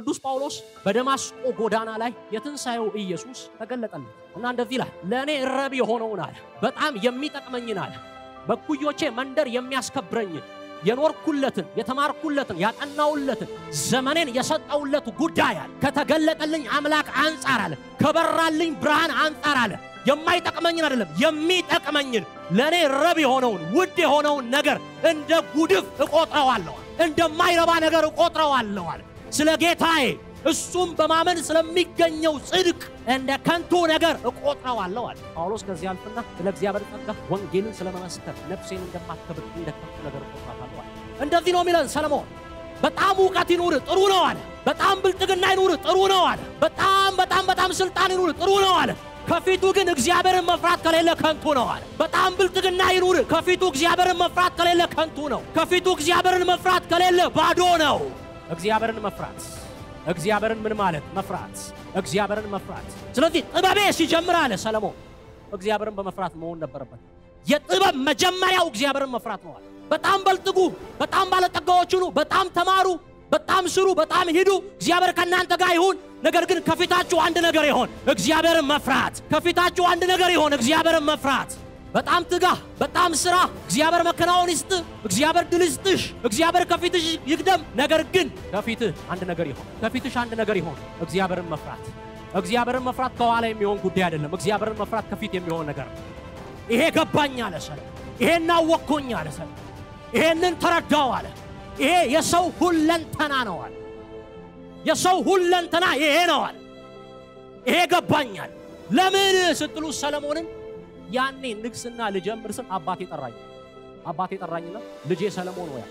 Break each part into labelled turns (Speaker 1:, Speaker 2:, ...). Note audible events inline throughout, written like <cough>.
Speaker 1: ቅዱስ ጳውሎስ በደማስቆ ጎዳና ላይ የትንሣኤው ኢየሱስ ተገለጠለት እና እንደዚህ ይላል፣ ለእኔ ረብ የሆነውን አለ፣ በጣም የሚጠቅመኝን አለ፣ በኩዮቼ መንደር የሚያስከብረኝን፣ የኖርኩለትን፣ የተማርኩለትን፣ ያጠናውለትን፣ ዘመኔን የሰጠውለት ጉዳይ አለ፣ ከተገለጠልኝ አምላክ አንጻር አለ፣ ከበራልኝ ብርሃን አንጻር አለ፣ የማይጠቅመኝን አይደለም የሚጠቅመኝን ለእኔ ረብ የሆነውን ውድ የሆነውን ነገር እንደ ጉድፍ እቆጥረዋለሁ፣ እንደማይረባ ነገር እቆጥረዋለሁ ስለ ጌታዬ እሱም በማመን ስለሚገኘው ጽድቅ እንደ ከንቱ ነገር እቆጥረዋለሁ አለ ጳውሎስ። ከዚህ አልፍና ስለ እግዚአብሔር ጠጋ ወንጌልን ስለመመስከር ነፍሴን እንደማከብር እንደ ከንቱ ነገር እቆጥራታለሁ አለ። እንደዚህ ነው የሚለን ሰለሞን። በጣም እውቀት ይኑር ጥሩ ነው አለ። በጣም ብልጥግና ይኑር ጥሩ ነው አለ። በጣም በጣም በጣም ስልጣን ይኑር ጥሩ ነው አለ። ከፊቱ ግን እግዚአብሔርን መፍራት ከሌለ ከንቱ ነው አለ። በጣም ብልጥግና ይኑር፣ ከፊቱ እግዚአብሔርን መፍራት ከሌለ ከንቱ ነው። ከፊቱ እግዚአብሔርን መፍራት ከሌለ ባዶ ነው። እግዚአብሔርን መፍራት እግዚአብሔርን ምን ማለት መፍራት እግዚአብሔርን መፍራት ስለዚህ ጥበቤ ሲጀምር አለ ሰለሞን እግዚአብሔርን በመፍራት መሆን ነበረበት የጥበብ መጀመሪያው እግዚአብሔርን መፍራት ነው በጣም በልጥጉ በጣም ባለጠጋዎች ሁኑ በጣም ተማሩ በጣም ስሩ በጣም ሂዱ እግዚአብሔር ከእናንተ ጋር ይሁን ነገር ግን ከፊታችሁ አንድ ነገር ይሆን እግዚአብሔርን መፍራት ከፊታችሁ አንድ ነገር ይሆን እግዚአብሔርን መፍራት በጣም ትጋ፣ በጣም ስራ። እግዚአብሔር መከናወን ይስጥ፣ እግዚአብሔር ድል ይስጥሽ፣ እግዚአብሔር ከፊትሽ ይቅደም። ነገር ግን ከፊትህ አንድ ነገር ይሆን፣ ከፊትሽ አንድ ነገር ይሆን፣ እግዚአብሔርን መፍራት። እግዚአብሔርን መፍራት ከኋላ የሚሆን ጉዳይ አይደለም። እግዚአብሔርን መፍራት ከፊት የሚሆን ነገር ነው። ይሄ ገባኝ አለ ሰለ፣ ይሄን አወቅኩኝ አለ ሰለ፣ ይሄንን ተረዳው አለ። ይሄ የሰው ሁለንተና ነው አለ። የሰው ሁለንተና ይሄ ነው አለ። ይሄ ገባኛል። ለምን ስትሉ ሰለሞንን ያኔ ንግስና ልጀምር ስል አባቴ ጠራኝ። አባቴ ጠራኝና ልጄ ሰለሞን ወያ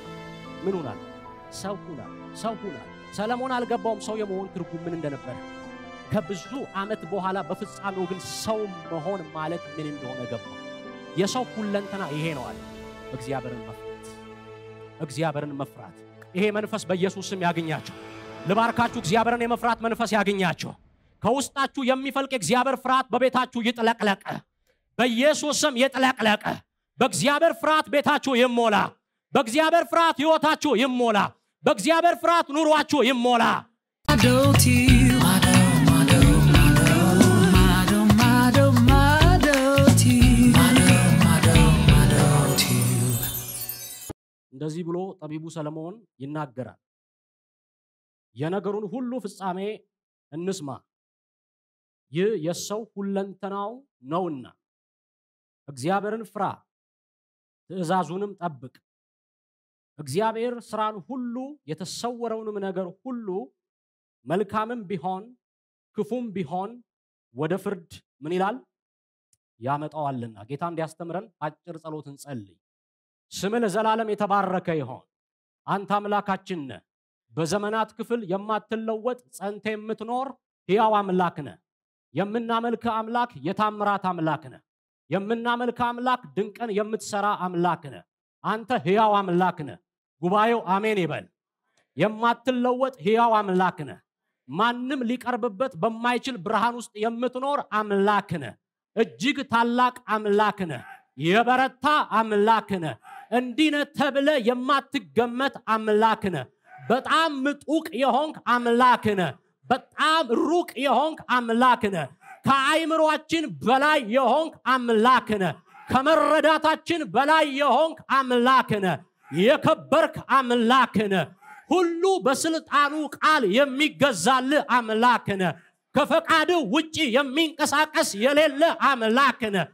Speaker 1: ምን ሆናል? ሰው ሆናል። ሰው ሆናል። ሰለሞን አልገባውም ሰው የመሆን ትርጉም ምን እንደነበረ። ከብዙ ዓመት በኋላ በፍጻሜው ግን ሰው መሆን ማለት ምን እንደሆነ ገባ። የሰው ሁለንተና ይሄ ነው አለ። እግዚአብሔርን መፍራት፣ እግዚአብሔርን መፍራት። ይሄ መንፈስ በኢየሱስ ስም ያገኛቸው። ልባርካችሁ። እግዚአብሔርን የመፍራት መንፈስ ያገኛቸው። ከውስጣችሁ የሚፈልቅ የእግዚአብሔር ፍርሃት በቤታችሁ ይጥለቅለቀ። በኢየሱስ ስም የጥለቅለቀ በእግዚአብሔር ፍርሃት ቤታችሁ ይሞላ። በእግዚአብሔር ፍርሃት ህይወታችሁ ይሞላ። በእግዚአብሔር ፍርሃት ኑሯችሁ ይሞላ። እንደዚህ ብሎ ጠቢቡ ሰለሞን ይናገራል። የነገሩን ሁሉ ፍጻሜ እንስማ፣ ይህ የሰው ሁለንተናው ነውና እግዚአብሔርን ፍራ፣ ትእዛዙንም ጠብቅ። እግዚአብሔር ስራን ሁሉ የተሰወረውንም ነገር ሁሉ መልካምም ቢሆን ክፉም ቢሆን ወደ ፍርድ ምን ይላል ያመጣዋልና። ጌታ እንዲያስተምረን አጭር ጸሎት እንጸልይ። ስም ለዘላለም የተባረከ ይሆን። አንተ አምላካችን ነ በዘመናት ክፍል የማትለወጥ ጸንተ የምትኖር ሕያው አምላክ ነ የምናመልክ አምላክ የታምራት አምላክ ነህ። የምናመልክ አምላክ ድንቅን የምትሰራ አምላክ ነህ። አንተ ህያው አምላክ ነህ። ጉባኤው አሜን ይበል። የማትለወጥ ህያው አምላክ ነህ። ማንም ሊቀርብበት በማይችል ብርሃን ውስጥ የምትኖር አምላክ ነህ። እጅግ ታላቅ አምላክ ነህ። የበረታ አምላክ ነህ። እንዲነ ተብለ የማትገመት አምላክ ነህ። በጣም ምጡቅ የሆንክ አምላክ ነህ። በጣም ሩቅ የሆንክ አምላክ ነህ። ከአይምሮችን በላይ የሆንክ አምላክ ነ ከመረዳታችን በላይ የሆንክ አምላክ ነ የከበርክ አምላክ ነ ሁሉ በስልጣኑ ቃል የሚገዛል አምላክ ነ ከፈቃድ ውጪ የሚንቀሳቀስ የሌለ አምላክ ነ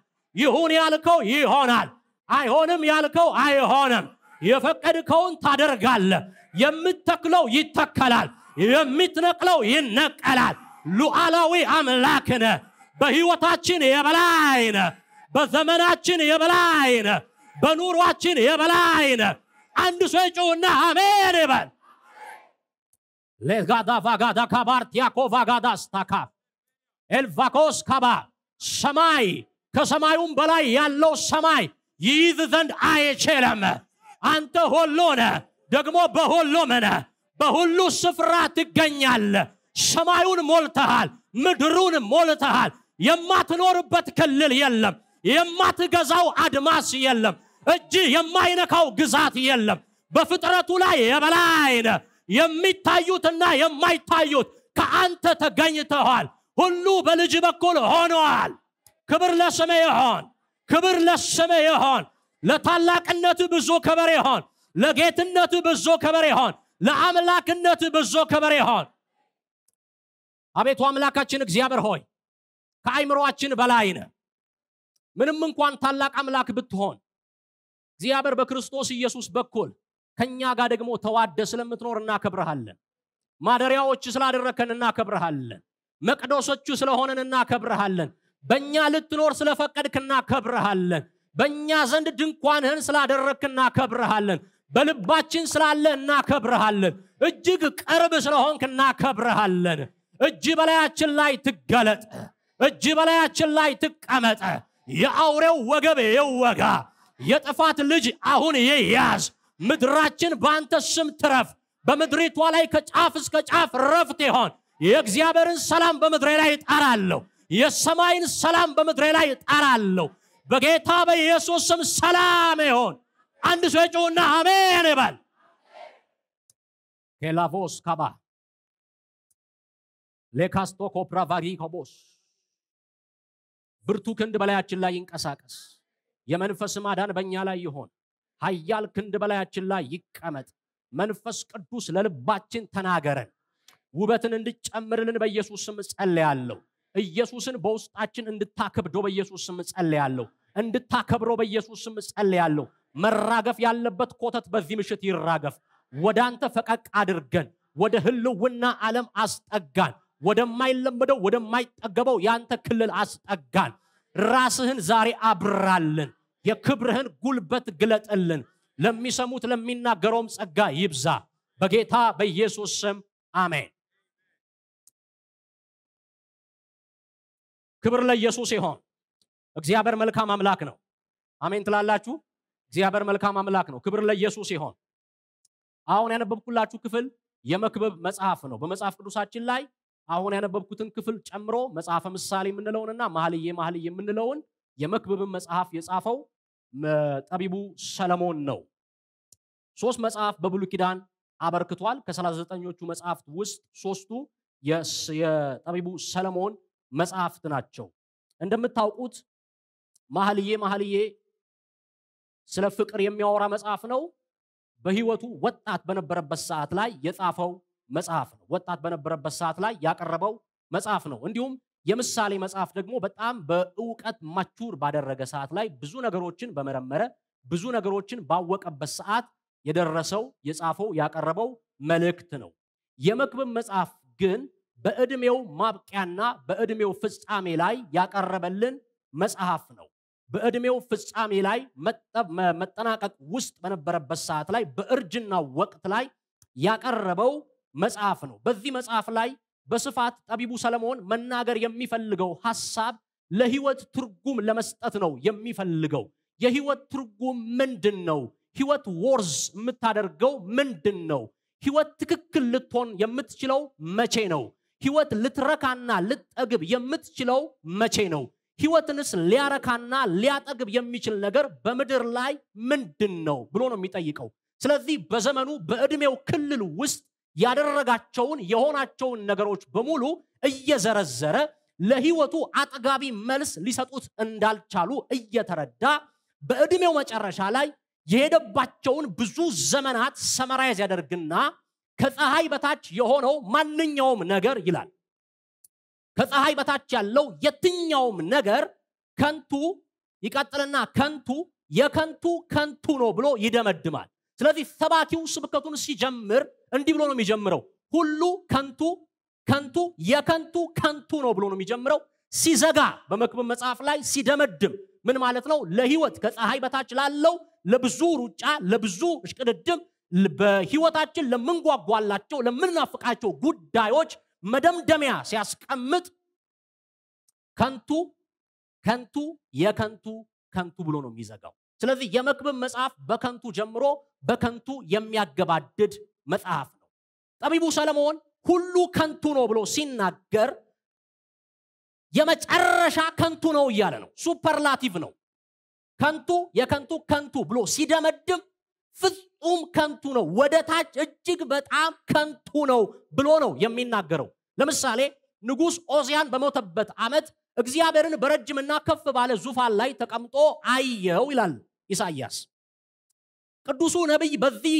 Speaker 1: ይሁን ያልከው ይሆናል፣ አይሆንም ያልከው አይሆንም። የፈቀድከውን ታደርጋለ። የምትተክለው ይተከላል፣ የምትነቅለው ይነቀላል። ሉዓላዊ አምላክ ነ በህይወታችን የበላይ በዘመናችን የበላይ በኑሯችን የበላይ አንድ ሰው ይጩውና አሜን ይበል ሌጋዳ ቫጋዳ ቲያኮ ቫጋዳ ስታካ ኤልቫኮስ ካባ ሰማይ ከሰማዩም በላይ ያለው ሰማይ ይይዝ ዘንድ አይችልም አንተ ሁሉ ነ ደግሞ በሁሉም ነ በሁሉ ስፍራ ትገኛለህ ሰማዩን ሞልተሃል፣ ምድሩን ሞልተሃል። የማትኖርበት ክልል የለም። የማትገዛው አድማስ የለም። እጅ የማይነካው ግዛት የለም። በፍጥረቱ ላይ የበላይነ የሚታዩትና የማይታዩት ከአንተ ተገኝተዋል። ሁሉ በልጅ በኩል ሆነዋል። ክብር ለስሜ ይሆን፣ ክብር ለስሜ ይሆን። ለታላቅነት ብዙ ክብር ይሆን፣ ለጌትነት ብዙ ክብር ይሆን፣ ለአምላክነት ብዙ ክብር ይሆን። አቤቱ አምላካችን እግዚአብሔር ሆይ ከአይምሮአችን በላይ ነ ምንም እንኳን ታላቅ አምላክ ብትሆን እግዚአብሔር በክርስቶስ ኢየሱስ በኩል ከእኛ ጋር ደግሞ ተዋደ ስለምትኖር እናከብረሃለን ማደሪያዎች ስላደረከን እናከብረሃለን መቅደሶቹ ስለሆነን እናከብረሃለን በእኛ ልትኖር ስለፈቀድክ እናከብረሃለን በእኛ ዘንድ ድንኳንህን ስላደረክ እናከብረሃለን በልባችን ስላለ እናከብረሃለን እጅግ ቅርብ ስለሆንክ እናከብረሃለን እጅ በላያችን ላይ ትገለጥ፣ እጅ በላያችን ላይ ትቀመጥ። የአውሬው ወገብ ይወጋ፣ የጥፋት ልጅ አሁን ይያዝ። ምድራችን በአንተ ስም ትረፍ። በምድሪቷ ላይ ከጫፍ እስከ ጫፍ ረፍት ይሆን። የእግዚአብሔርን ሰላም በምድሬ ላይ እጣላለሁ። የሰማይን ሰላም በምድሬ ላይ እጣላለሁ። በጌታ በኢየሱስ ስም ሰላም ይሆን። አንድ ሰው ጩሁና
Speaker 2: አሜን ይበል። ኬላቮስ ካባ ሌካስቶኮ ፕራቫሪ ኮቦስ ብርቱ
Speaker 1: ክንድ በላያችን ላይ ይንቀሳቀስ። የመንፈስ ማዳን በእኛ ላይ ይሆን። ኃያል ክንድ በላያችን ላይ ይቀመጥ። መንፈስ ቅዱስ ለልባችን ተናገረን። ውበትን እንድጨምርልን በኢየሱስ ስም ጸልያለሁ። ኢየሱስን በውስጣችን እንድታከብዶ በኢየሱስ ስም ጸልያለሁ። እንድታከብሮ በኢየሱስ ስም ጸልያለሁ። መራገፍ ያለበት ኮተት በዚህ ምሽት ይራገፍ። ወደ አንተ ፈቀቅ አድርገን፣ ወደ ህልውና ዓለም አስጠጋን። ወደማይለመደው ወደማይጠገበው ያንተ ክልል አስጠጋን። ራስህን ዛሬ አብራልን። የክብርህን ጉልበት ግለጥልን። ለሚሰሙት ለሚናገረውም ጸጋ ይብዛ። በጌታ በኢየሱስ ስም አሜን። ክብር ለኢየሱስ ይሆን። እግዚአብሔር መልካም አምላክ ነው። አሜን ትላላችሁ። እግዚአብሔር መልካም አምላክ ነው። ክብር ለኢየሱስ ይሆን። አሁን ያነበብኩላችሁ ክፍል የመክብብ መጽሐፍ ነው። በመጽሐፍ ቅዱሳችን ላይ አሁን ያነበብኩትን ክፍል ጨምሮ መጽሐፈ ምሳሌ የምንለውንና ማህልዬ ማህልዬ የምንለውን የመክብብን መጽሐፍ የጻፈው ጠቢቡ ሰለሞን ነው። ሶስት መጽሐፍ በብሉ ኪዳን አበርክቷል። ከ39ኞቹ መጽሐፍት ውስጥ ሶስቱ የጠቢቡ ሰለሞን መጽሐፍት ናቸው። እንደምታውቁት ማህልዬ ማህልዬ ስለ ፍቅር የሚያወራ መጽሐፍ ነው። በህይወቱ ወጣት በነበረበት ሰዓት ላይ የጻፈው መጽሐፍ ነው። ወጣት በነበረበት ሰዓት ላይ ያቀረበው መጽሐፍ ነው። እንዲሁም የምሳሌ መጽሐፍ ደግሞ በጣም በእውቀት ማቹር ባደረገ ሰዓት ላይ ብዙ ነገሮችን በመረመረ ብዙ ነገሮችን ባወቀበት ሰዓት የደረሰው የጻፈው ያቀረበው መልእክት ነው። የመክብብ መጽሐፍ ግን በእድሜው ማብቂያና በእድሜው ፍጻሜ ላይ ያቀረበልን መጽሐፍ ነው። በእድሜው ፍጻሜ ላይ መጠናቀቅ ውስጥ በነበረበት ሰዓት ላይ በእርጅና ወቅት ላይ ያቀረበው መጽሐፍ ነው። በዚህ መጽሐፍ ላይ በስፋት ጠቢቡ ሰለሞን መናገር የሚፈልገው ሐሳብ ለህይወት ትርጉም ለመስጠት ነው የሚፈልገው። የህይወት ትርጉም ምንድን ነው? ህይወት ወርዝ የምታደርገው ምንድን ነው? ህይወት ትክክል ልትሆን የምትችለው መቼ ነው? ህይወት ልትረካና ልጠግብ የምትችለው መቼ ነው? ህይወትንስ ሊያረካና ሊያጠግብ የሚችል ነገር በምድር ላይ ምንድን ነው ብሎ ነው የሚጠይቀው። ስለዚህ በዘመኑ በዕድሜው ክልል ውስጥ ያደረጋቸውን የሆናቸውን ነገሮች በሙሉ እየዘረዘረ ለህይወቱ አጥጋቢ መልስ ሊሰጡት እንዳልቻሉ እየተረዳ በዕድሜው መጨረሻ ላይ የሄደባቸውን ብዙ ዘመናት ሰመራይዝ ያደርግና ከፀሐይ በታች የሆነው ማንኛውም ነገር ይላል ከፀሐይ በታች ያለው የትኛውም ነገር ከንቱ ይቀጥልና ከንቱ የከንቱ ከንቱ ነው ብሎ ይደመድማል ስለዚህ ሰባኪው ስብከቱን ሲጀምር እንዲህ ብሎ ነው የሚጀምረው። ሁሉ ከንቱ ከንቱ የከንቱ ከንቱ ነው ብሎ ነው የሚጀምረው። ሲዘጋ በመክብብ መጽሐፍ ላይ ሲደመድም ምን ማለት ነው? ለህይወት ከፀሐይ በታች ላለው ለብዙ ሩጫ፣ ለብዙ እሽቅድድም፣ በህይወታችን ለምንጓጓላቸው ለምንናፍቃቸው ጉዳዮች መደምደሚያ ሲያስቀምጥ ከንቱ ከንቱ የከንቱ ከንቱ ብሎ ነው የሚዘጋው። ስለዚህ የመክብብ መጽሐፍ በከንቱ ጀምሮ በከንቱ የሚያገባድድ መጽሐፍ ነው። ጠቢቡ ሰለሞን ሁሉ ከንቱ ነው ብሎ ሲናገር የመጨረሻ ከንቱ ነው እያለ ነው። ሱፐርላቲቭ ነው። ከንቱ የከንቱ ከንቱ ብሎ ሲደመድም ፍጹም ከንቱ ነው፣ ወደ ታች እጅግ በጣም ከንቱ ነው ብሎ ነው የሚናገረው። ለምሳሌ ንጉሥ ኦዚያን በሞተበት ዓመት እግዚአብሔርን በረጅምና ከፍ ባለ ዙፋን ላይ ተቀምጦ አየው ይላል። ኢሳያስ ቅዱሱ ነቢይ በዚህ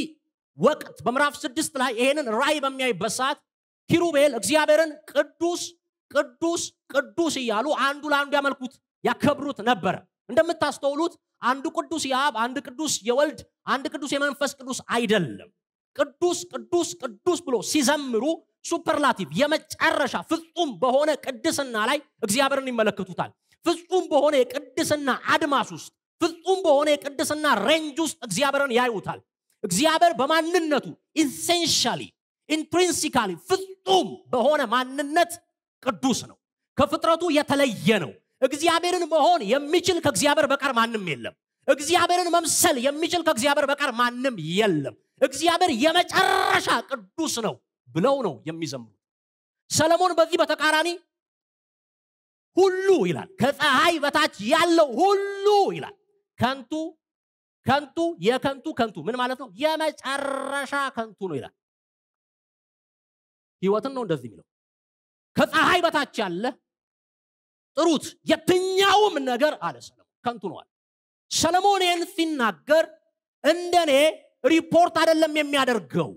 Speaker 1: ወቅት በምዕራፍ ስድስት ላይ ይሄንን ራይ በሚያይበት ሰዓት ኪሩቤል እግዚአብሔርን ቅዱስ ቅዱስ ቅዱስ እያሉ አንዱ ለአንዱ ያመልኩት ያከብሩት ነበረ እንደምታስተውሉት አንዱ ቅዱስ የአብ አንድ ቅዱስ የወልድ አንድ ቅዱስ የመንፈስ ቅዱስ አይደለም ቅዱስ ቅዱስ ቅዱስ ብሎ ሲዘምሩ ሱፐርላቲቭ የመጨረሻ ፍጹም በሆነ ቅድስና ላይ እግዚአብሔርን ይመለከቱታል ፍጹም በሆነ የቅድስና አድማስ ውስጥ ፍጹም በሆነ የቅድስና ሬንጅ ውስጥ እግዚአብሔርን ያዩታል። እግዚአብሔር በማንነቱ ኢንሴንሻሊ ኢንትሪንሲካሊ ፍጹም በሆነ ማንነት ቅዱስ ነው። ከፍጥረቱ የተለየ ነው። እግዚአብሔርን መሆን የሚችል ከእግዚአብሔር በቀር ማንም የለም። እግዚአብሔርን መምሰል የሚችል ከእግዚአብሔር በቀር ማንም የለም። እግዚአብሔር የመጨረሻ ቅዱስ ነው ብለው ነው የሚዘምሩት። ሰለሞን በዚህ በተቃራኒ ሁሉ ይላል፣ ከፀሐይ በታች ያለው ሁሉ ይላል ከንቱ ከንቱ የከንቱ ከንቱ ምን ማለት
Speaker 2: ነው? የመጨረሻ ከንቱ ነው ይላል። ህይወትን ነው እንደዚህ የሚለው። ከፀሐይ በታች ያለ ጥሩት የትኛውም
Speaker 1: ነገር አለ ሰለሞን ከንቱ ነው አለ። ሰለሞን ይህን ሲናገር እንደኔ ሪፖርት አይደለም የሚያደርገው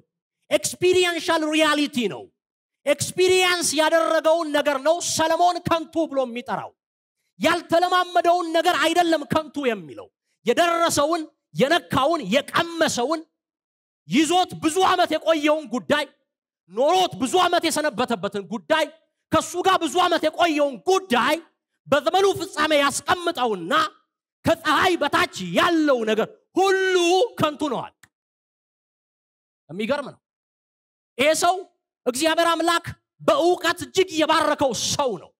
Speaker 1: ኤክስፒሪየንሻል ሪያሊቲ ነው። ኤክስፒሪየንስ ያደረገውን ነገር ነው ሰለሞን ከንቱ ብሎ የሚጠራው። ያልተለማመደውን ነገር አይደለም ከንቱ የሚለው የደረሰውን የነካውን የቀመሰውን ይዞት ብዙ ዓመት የቆየውን ጉዳይ ኖሮት ብዙ ዓመት የሰነበተበትን ጉዳይ ከእሱ ጋር ብዙ ዓመት የቆየውን ጉዳይ በዘመኑ ፍጻሜ ያስቀምጠውና ከፀሐይ በታች ያለው ነገር ሁሉ ከንቱ ነው
Speaker 2: የሚገርም ነው ይሄ ሰው እግዚአብሔር አምላክ በእውቀት እጅግ የባረከው ሰው ነው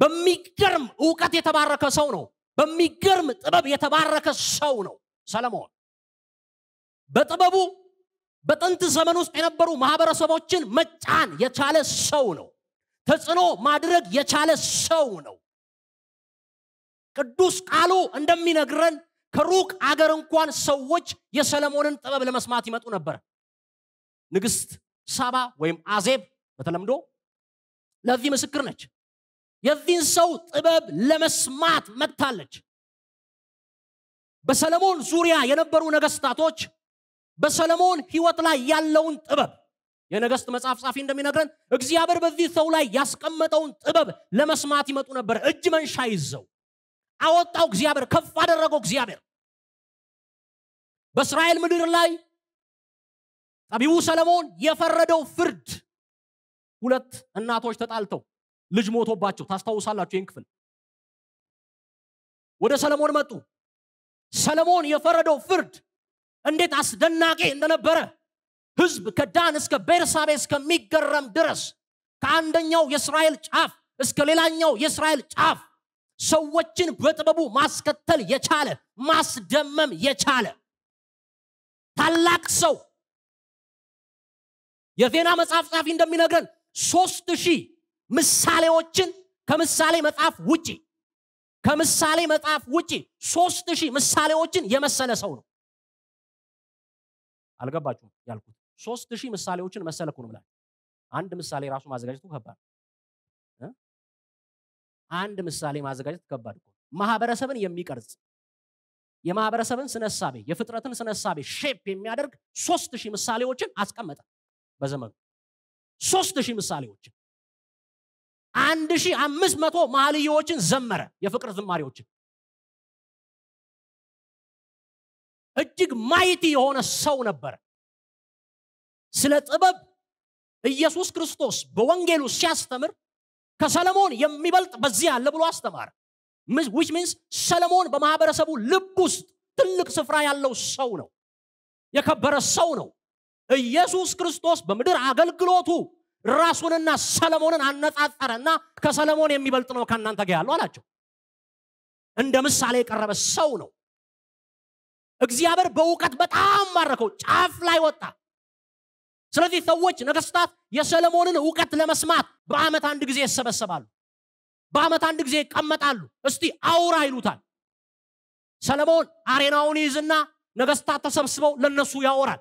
Speaker 2: በሚገርም
Speaker 1: እውቀት የተባረከ ሰው ነው። በሚገርም ጥበብ የተባረከ ሰው ነው ሰለሞን። በጥበቡ በጥንት ዘመን ውስጥ የነበሩ ማህበረሰቦችን መጫን የቻለ ሰው ነው። ተጽዕኖ ማድረግ የቻለ ሰው ነው። ቅዱስ ቃሉ እንደሚነግረን ከሩቅ አገር እንኳን ሰዎች የሰለሞንን ጥበብ ለመስማት ይመጡ ነበር። ንግስት ሳባ ወይም አዜብ በተለምዶ ለዚህ ምስክር ነች። የዚህን ሰው ጥበብ ለመስማት መጥታለች በሰለሞን ዙሪያ የነበሩ ነገስታቶች በሰለሞን ህይወት ላይ ያለውን ጥበብ የነገስት መጽሐፍ ጻፊ እንደሚነግረን እግዚአብሔር በዚህ ሰው ላይ ያስቀመጠውን ጥበብ ለመስማት ይመጡ ነበር እጅ መንሻ
Speaker 2: ይዘው አወጣው እግዚአብሔር ከፍ አደረገው እግዚአብሔር በእስራኤል ምድር ላይ ጠቢቡ ሰለሞን የፈረደው ፍርድ
Speaker 1: ሁለት እናቶች ተጣልተው ልጅ ሞቶባቸው ታስታውሳላችሁ ይህን ክፍል ወደ ሰለሞን መጡ ሰለሞን የፈረደው ፍርድ እንዴት አስደናቂ እንደነበረ ህዝብ ከዳን እስከ ቤርሳቤ እስከሚገረም ድረስ ከአንደኛው የእስራኤል ጫፍ እስከ ሌላኛው የእስራኤል ጫፍ
Speaker 2: ሰዎችን በጥበቡ ማስከተል የቻለ ማስደመም የቻለ ታላቅ ሰው የዜና መጽሐፍ ጻፊ እንደሚነግረን ሶስት ሺህ ምሳሌዎችን ከምሳሌ መጽሐፍ ውጪ
Speaker 1: ከምሳሌ መጽሐፍ ውጪ ሶስት ሺህ ምሳሌዎችን የመሰለ ሰው ነው
Speaker 2: አልገባችሁም ያልኩት ሶስት ሺህ ምሳሌዎችን መሰለኩ ነው ብላችሁ አንድ ምሳሌ ራሱ ማዘጋጀቱ ከባድ አንድ ምሳሌ ማዘጋጀት
Speaker 1: ከባድ ማህበረሰብን የሚቀርጽ የማህበረሰብን ስነሳቤ የፍጥረትን ስነሳቤ ሼፕ የሚያደርግ ሶስት ሺህ ምሳሌዎችን አስቀመጠ በዘመኑ
Speaker 2: ሶስት ሺህ ምሳሌዎችን አንድ ሺህ አምስት መቶ ማህልዮዎችን ዘመረ የፍቅር ዝማሬዎችን እጅግ ማይቲ የሆነ ሰው ነበረ ስለ ጥበብ ኢየሱስ
Speaker 1: ክርስቶስ በወንጌሉ ሲያስተምር ከሰለሞን የሚበልጥ በዚህ አለ ብሎ አስተማረ ዊች ሚንስ ሰለሞን በማህበረሰቡ ልብ ውስጥ ትልቅ ስፍራ ያለው ሰው ነው የከበረ ሰው ነው ኢየሱስ ክርስቶስ በምድር አገልግሎቱ ራሱንና ሰለሞንን አነጻጸረ እና ከሰለሞን የሚበልጥ ነው ከእናንተ ጋር ያለው አላቸው።
Speaker 2: እንደ ምሳሌ የቀረበ ሰው ነው። እግዚአብሔር በእውቀት በጣም ማረከው፣ ጫፍ ላይ ወጣ። ስለዚህ ሰዎች፣ ነገስታት የሰለሞንን
Speaker 1: እውቀት ለመስማት በአመት አንድ ጊዜ ይሰበሰባሉ። በአመት አንድ ጊዜ ይቀመጣሉ። እስቲ አውራ ይሉታል። ሰለሞን አሬናውን ይይዝና ነገስታት
Speaker 2: ተሰብስበው ለነሱ ያወራል።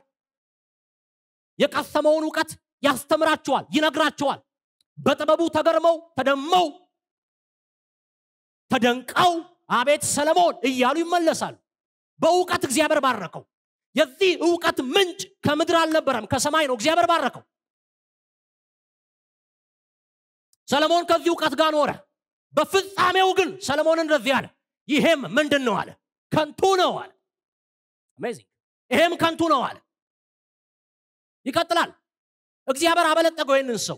Speaker 2: የቀሰመውን እውቀት ያስተምራቸዋል፣ ይነግራቸዋል። በጥበቡ ተገርመው ተደመው
Speaker 1: ተደንቀው አቤት ሰለሞን እያሉ ይመለሳሉ። በእውቀት እግዚአብሔር ባረከው።
Speaker 2: የዚህ እውቀት ምንጭ ከምድር አልነበረም፣ ከሰማይ ነው። እግዚአብሔር ባረከው። ሰለሞን ከዚህ እውቀት ጋር ኖረ። በፍጻሜው ግን ሰለሞን እንደዚህ አለ፣ ይሄም ምንድን ነው አለ፣ ከንቱ ነው አለ። ይሄም ከንቱ ነው አለ። ይቀጥላል። እግዚአብሔር አበለጠገው ይህንን
Speaker 1: ሰው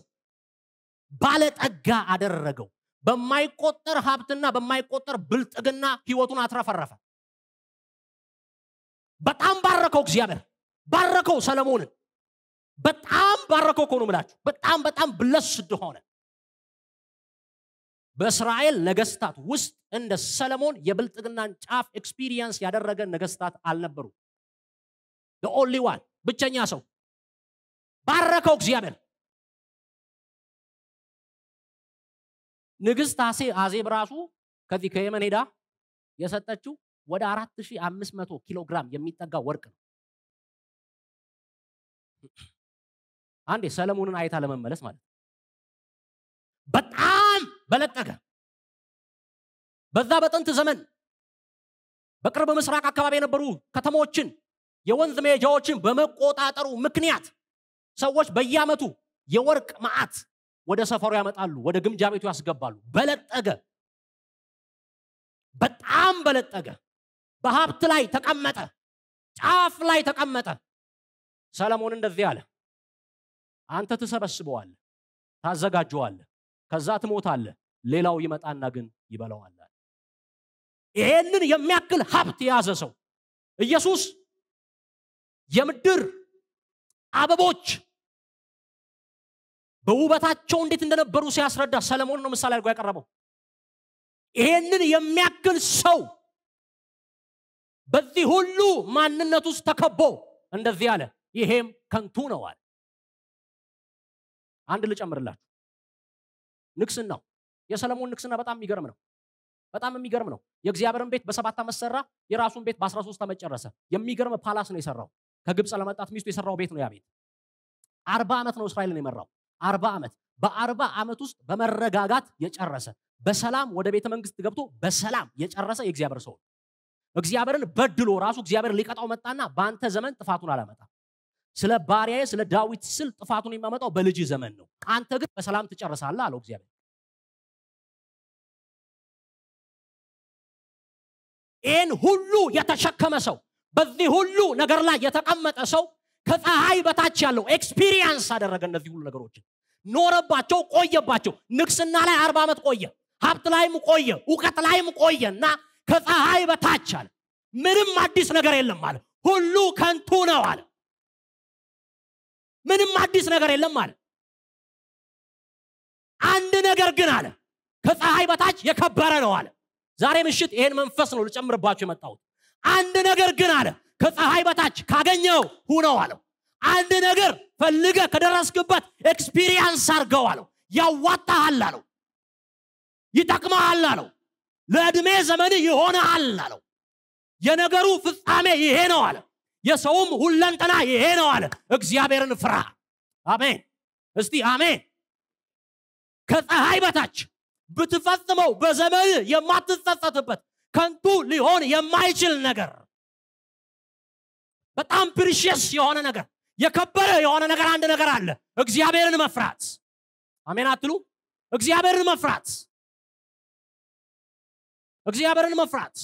Speaker 1: ባለጠጋ አደረገው በማይቆጠር ሀብትና በማይቆጠር ብልጥግና ህይወቱን አትረፈረፈ በጣም ባረከው እግዚአብሔር ባረከው ሰለሞንን በጣም ባረከው ከሆኑ ምላችሁ በጣም በጣም ብለስድ ሆነ በእስራኤል ነገስታት ውስጥ እንደ ሰለሞን የብልጥግናን ጫፍ ኤክስፒሪየንስ ያደረገ ነገስታት አልነበሩ
Speaker 2: ኦንሊ ዋን ብቸኛ ሰው ባረከው እግዚአብሔር። ንግስት አዜብ ራሱ
Speaker 1: ከዚህ ከየመን ሄዳ የሰጠችው ወደ 4500 ኪሎ ግራም የሚጠጋ ወርቅ ነው።
Speaker 2: አንዴ ሰለሞንን አይታ ለመመለስ ማለት ነው። በጣም በለጠገ በዛ በጥንት ዘመን በቅርብ ምስራቅ አካባቢ የነበሩ ከተሞችን
Speaker 1: የወንዝ መሄጃዎችን በመቆጣጠሩ ምክንያት ሰዎች በየአመቱ የወርቅ መዓት ወደ ሰፈሩ ያመጣሉ፣ ወደ ግምጃ ቤቱ ያስገባሉ። በለጠገ፣ በጣም በለጠገ፣ በሀብት ላይ ተቀመጠ፣ ጫፍ ላይ ተቀመጠ። ሰለሞን እንደዚህ አለ፣ አንተ ትሰበስበዋለህ፣ ታዘጋጀዋል ከዛ ትሞታለ ሌላው ይመጣና ግን ይበላዋል።
Speaker 2: ይሄንን የሚያክል ሀብት የያዘ ሰው ኢየሱስ የምድር አበቦች በውበታቸው እንዴት እንደነበሩ ሲያስረዳ ሰለሞን ነው ምሳሌ አድርጎ ያቀረበው። ይሄንን የሚያክል ሰው በዚህ ሁሉ ማንነት ውስጥ ተከቦ እንደዚህ አለ፣ ይሄም ከንቱ ነው አለ። አንድ ልጨምርላችሁ፣ ንግስናው የሰለሞን ንግስና በጣም የሚገርም ነው።
Speaker 1: በጣም የሚገርም ነው። የእግዚአብሔርን ቤት በሰባት ዓመት ሰራ፣ የራሱን ቤት በ13 ዓመት ጨረሰ። የሚገርም ፓላስ ነው የሰራው። ከግብፅ ለመጣት ሚስቱ የሰራው ቤት ነው ያ ቤት። አርባ ዓመት ነው እስራኤልን የመራው አርባ ዓመት። በአርባ ዓመት ውስጥ በመረጋጋት የጨረሰ በሰላም ወደ ቤተ መንግስት ገብቶ በሰላም የጨረሰ የእግዚአብሔር ሰው እግዚአብሔርን በድሎ ራሱ እግዚአብሔር ሊቀጣው መጣና በአንተ ዘመን ጥፋቱን አላመጣ ስለ ባሪያዬ ስለ ዳዊት ስል ጥፋቱን የሚያመጣው በልጅ ዘመን ነው።
Speaker 2: አንተ ግን በሰላም ትጨርሳለህ አለው እግዚአብሔር። ይህን ሁሉ የተሸከመ ሰው በዚህ ሁሉ ነገር
Speaker 1: ላይ የተቀመጠ ሰው ከፀሐይ በታች ያለው ኤክስፒሪየንስ አደረገ እነዚህ ሁሉ ነገሮችን ኖረባቸው ቆየባቸው ንግስና ላይ አርባ ዓመት ቆየ ሀብት ላይም ቆየ እውቀት ላይም ቆየ እና ከፀሐይ በታች አለ ምንም አዲስ ነገር የለም አለ ሁሉ
Speaker 2: ከንቱ ነው አለ ምንም አዲስ ነገር የለም አለ አንድ ነገር ግን አለ ከፀሐይ በታች የከበረ ነው አለ
Speaker 1: ዛሬ ምሽት ይሄን መንፈስ ነው ልጨምርባቸው የመጣሁት አንድ ነገር ግን አለ ከፀሐይ በታች ካገኘው ሁነው አለው አንድ ነገር ፈልገ ከደረስክበት ኤክስፒሪየንስ አርገው አለው ያዋጣሃል አለው ይጠቅመሃል አለው ለዕድሜ ዘመን ይሆነሃል አለው የነገሩ ፍጻሜ ይሄ ነው አለ የሰውም ሁለንጠና ይሄ ነው አለ እግዚአብሔርን ፍራ አሜን እስቲ አሜን
Speaker 2: ከፀሐይ በታች ብትፈጽመው በዘመን የማትጸጸትበት ከንቱ ሊሆን የማይችል ነገር
Speaker 1: በጣም ፕሪሽስ የሆነ ነገር የከበረ የሆነ ነገር አንድ ነገር አለ እግዚአብሔርን መፍራት
Speaker 2: አሜን አትሉ እግዚአብሔርን መፍራት እግዚአብሔርን መፍራት